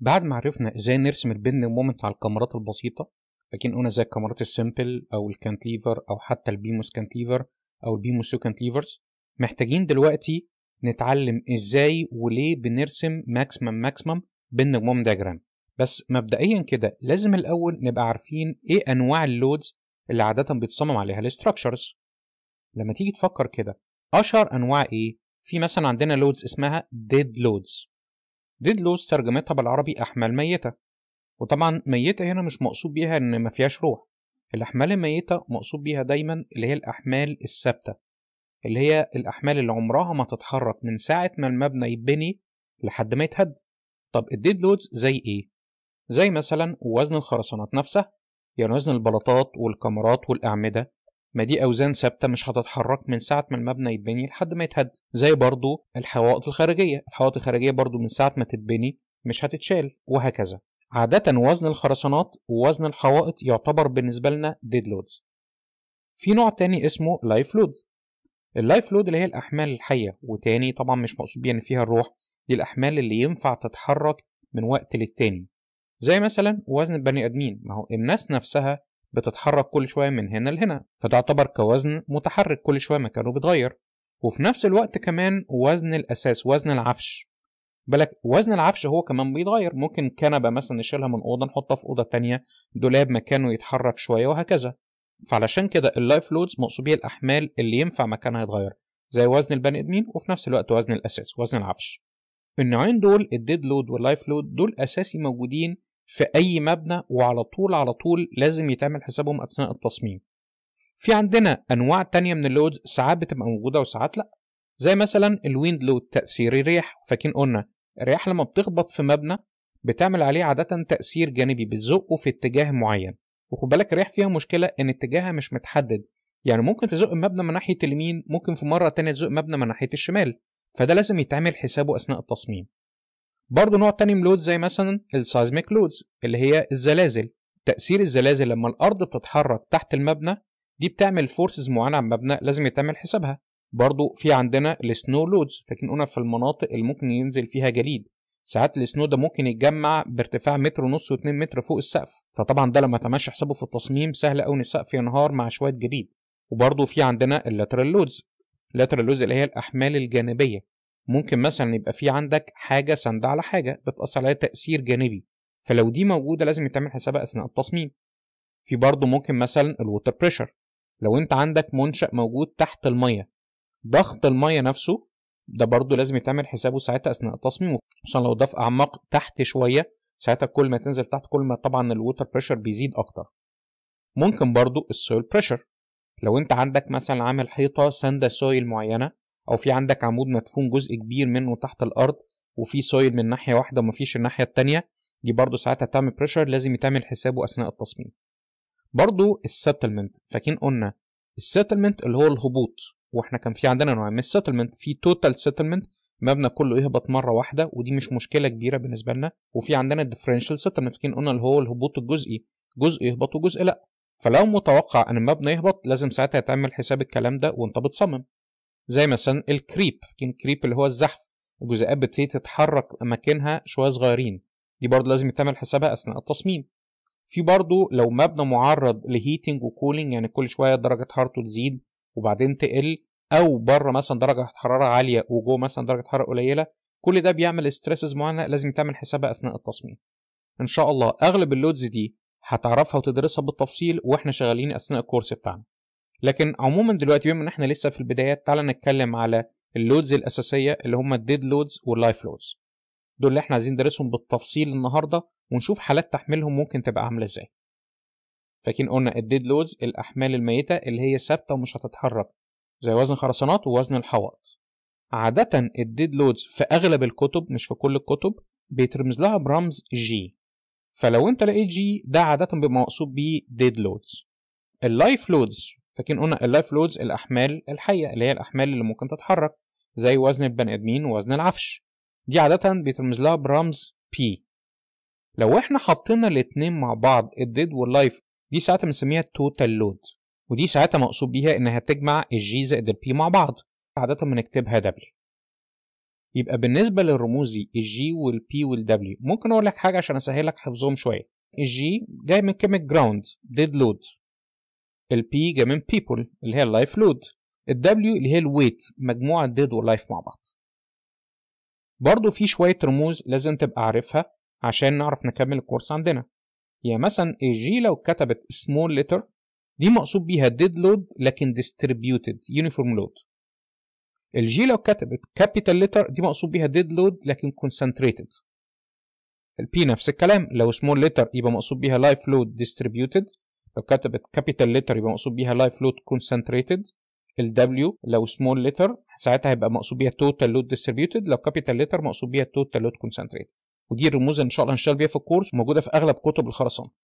بعد ما عرفنا ازاي نرسم البن مومنت على الكاميرات البسيطة لكن قلنا زي الكاميرات السيمبل او الكانتليفر او حتى البيموس كانتليفر او البيموس سو كانتليفرز محتاجين دلوقتي نتعلم ازاي وليه بنرسم ماكسيمم ماكسيمم بن موم دياجرام بس مبدئيا كده لازم الاول نبقى عارفين ايه انواع اللودز اللي عادة بيتصمم عليها الاستراكشرز لما تيجي تفكر كده اشهر انواع ايه في مثلا عندنا لودز اسمها ديد لودز ديدلوس ترجمتها بالعربي أحمال ميتة وطبعا ميتة هنا مش مقصود بيها إن ما فيهاش روح الأحمال الميتة مقصود بيها دايما اللي هي الأحمال الثابتة اللي هي الأحمال اللي عمرها ما تتحرك من ساعة ما المبنى يتبني لحد ما يتهد طب الديد لودز زي إيه؟ زي مثلا وزن الخرسانات نفسها يعني وزن البلاطات والكاميرات والأعمدة ما دي اوزان ثابته مش هتتحرك من ساعه ما المبنى يتبني لحد ما يتهد زي برضو الحوائط الخارجيه الحوائط الخارجيه برضو من ساعه ما تتبني مش هتتشال وهكذا عادة وزن الخرسانات ووزن الحوائط يعتبر بالنسبة لنا ديد لودز في نوع تاني اسمه لايف لود اللايف لود اللي هي الأحمال الحية وتاني طبعا مش مقصود بيها إن فيها الروح دي الأحمال اللي ينفع تتحرك من وقت للتاني زي مثلا وزن البني آدمين ما هو الناس نفسها بتتحرك كل شويه من هنا لهنا فتعتبر كوزن متحرك كل شويه مكانه بيتغير وفي نفس الوقت كمان وزن الاساس وزن العفش بالك وزن العفش هو كمان بيتغير ممكن كنبه مثلا نشيلها من اوضه نحطها في اوضه تانية دولاب مكانه يتحرك شويه وهكذا فعلشان كده اللايف لودز مقصود بيه الاحمال اللي ينفع مكانها يتغير زي وزن البني ادمين وفي نفس الوقت وزن الاساس وزن العفش النوعين دول الديد لود واللايف لود دول اساسي موجودين في أي مبنى وعلى طول على طول لازم يتعمل حسابهم أثناء التصميم في عندنا أنواع تانية من اللودز ساعات بتبقى موجودة وساعات لأ زي مثلا الويند لود تأثير الريح فاكرين قلنا الرياح لما بتخبط في مبنى بتعمل عليه عادة تأثير جانبي بتزقه في اتجاه معين وخد بالك الرياح فيها مشكلة إن اتجاهها مش متحدد يعني ممكن تزق المبنى من ناحية اليمين ممكن في مرة تانية تزق مبنى من ناحية الشمال فده لازم يتعمل حسابه أثناء التصميم برضه نوع تاني من لودز زي مثلا السايزميك لودز اللي هي الزلازل تأثير الزلازل لما الأرض بتتحرك تحت المبنى دي بتعمل فورسز معينة على المبنى لازم يتعمل حسابها برضه في عندنا السنو لودز فاكرين قلنا في المناطق اللي ممكن ينزل فيها جليد ساعات السنو ده ممكن يتجمع بارتفاع متر ونص و2 متر فوق السقف فطبعا ده لما تمشي حسابه في التصميم سهل قوي ان السقف ينهار مع شويه جليد وبرضه في عندنا اللاترال لودز اللاترال لودز اللي هي الاحمال الجانبيه ممكن مثلا يبقى في عندك حاجه ساندة على حاجه بتاثر عليها تاثير جانبي فلو دي موجوده لازم يتعمل حسابها اثناء التصميم في برضه ممكن مثلا الووتر بريشر لو انت عندك منشا موجود تحت الميه ضغط الميه نفسه ده برضه لازم يتعمل حسابه ساعتها اثناء التصميم خصوصا لو ده في اعماق تحت شويه ساعتها كل ما تنزل تحت كل ما طبعا الووتر بريشر بيزيد اكتر ممكن برضه السويل بريشر لو انت عندك مثلا عامل حيطه ساندة سويل معينه او في عندك عمود مدفون جزء كبير منه تحت الارض وفي سويل من ناحيه واحده ومفيش الناحيه الثانيه دي برضه ساعتها تعمل بريشر لازم يتعمل حسابه اثناء التصميم برضو السيتلمنت فاكرين قلنا السيتلمنت اللي هو الهبوط واحنا كان في عندنا نوعين من السيتلمنت في توتال سيتلمنت مبنى كله يهبط مره واحده ودي مش مشكله كبيره بالنسبه لنا وفي عندنا الديفرنشال سيتلمنت فاكرين قلنا اللي هو الهبوط الجزئي جزء يهبط وجزء لا فلو متوقع ان المبنى يهبط لازم ساعتها تعمل حساب الكلام ده وانت بتصمم زي مثلا الكريب الكريب اللي هو الزحف الجزيئات بتبتدي تتحرك اماكنها شويه صغيرين دي برضه لازم يتعمل حسابها اثناء التصميم في برضه لو مبنى معرض لهيتنج وكولينج يعني كل شويه درجه حرارته تزيد وبعدين تقل او بره مثلا درجه حراره عاليه وجوه مثلا درجه حراره قليله كل ده بيعمل ستريسز معينه لازم تعمل حسابها اثناء التصميم ان شاء الله اغلب اللودز دي هتعرفها وتدرسها بالتفصيل واحنا شغالين اثناء الكورس بتاعنا لكن عموما دلوقتي بما ان احنا لسه في البدايات تعالى نتكلم على اللودز الاساسيه اللي هم الديد لودز واللايف لودز دول اللي احنا عايزين ندرسهم بالتفصيل النهارده ونشوف حالات تحميلهم ممكن تبقى عامله ازاي فاكرين قلنا الديد لودز الاحمال الميته اللي هي ثابته ومش هتتحرك زي وزن الخرسانات ووزن الحوائط عادة الديد لودز في أغلب الكتب مش في كل الكتب بيترمز لها برمز جي فلو أنت لقيت جي ده عادة بيبقى مقصود بيه ديد لودز اللايف لودز فاكرين قلنا اللايف لودز الأحمال الحية اللي هي الأحمال اللي ممكن تتحرك زي وزن البني آدمين ووزن العفش دي عادة بيترمز لها برمز P لو احنا حطينا الاتنين مع بعض الديد واللايف دي ساعتها بنسميها توتال لود ودي ساعتها مقصود بيها انها تجمع الجي زائد البي مع بعض عادة بنكتبها دبليو يبقى بالنسبة للرموز دي الجي والبي والدبليو ممكن اقول لك حاجة عشان اسهل لك حفظهم شوية الجي جاي من كلمة جراوند ديد لود البي من people اللي هي اللايف لود الدبليو اللي هي الويت مجموعة ديد life مع بعض برضو في شوية رموز لازم تبقى عارفها عشان نعرف نكمل الكورس عندنا يعني مثلا الجي لو كتبت سمول لتر دي مقصود بيها ديد لود لكن ديستريبيوتد يونيفورم لود الجي لو كتبت كابيتال لتر دي مقصود بيها ديد لود لكن كونسنتريتد البي نفس الكلام لو سمول لتر يبقى مقصود بيها لايف لود ديستريبيوتد لو كتبت كابيتال لتر يبقى مقصود بيها لايف لود كونسنتريتد الدبليو لو سمول لتر ساعتها هيبقى مقصود بيها توتال لود ديستريبيوتد لو كابيتال لتر مقصود بيها توتال لود كونسنتريتد ودي الرموز ان شاء الله هنشتغل بيها في الكورس وموجوده في اغلب كتب الخرسانه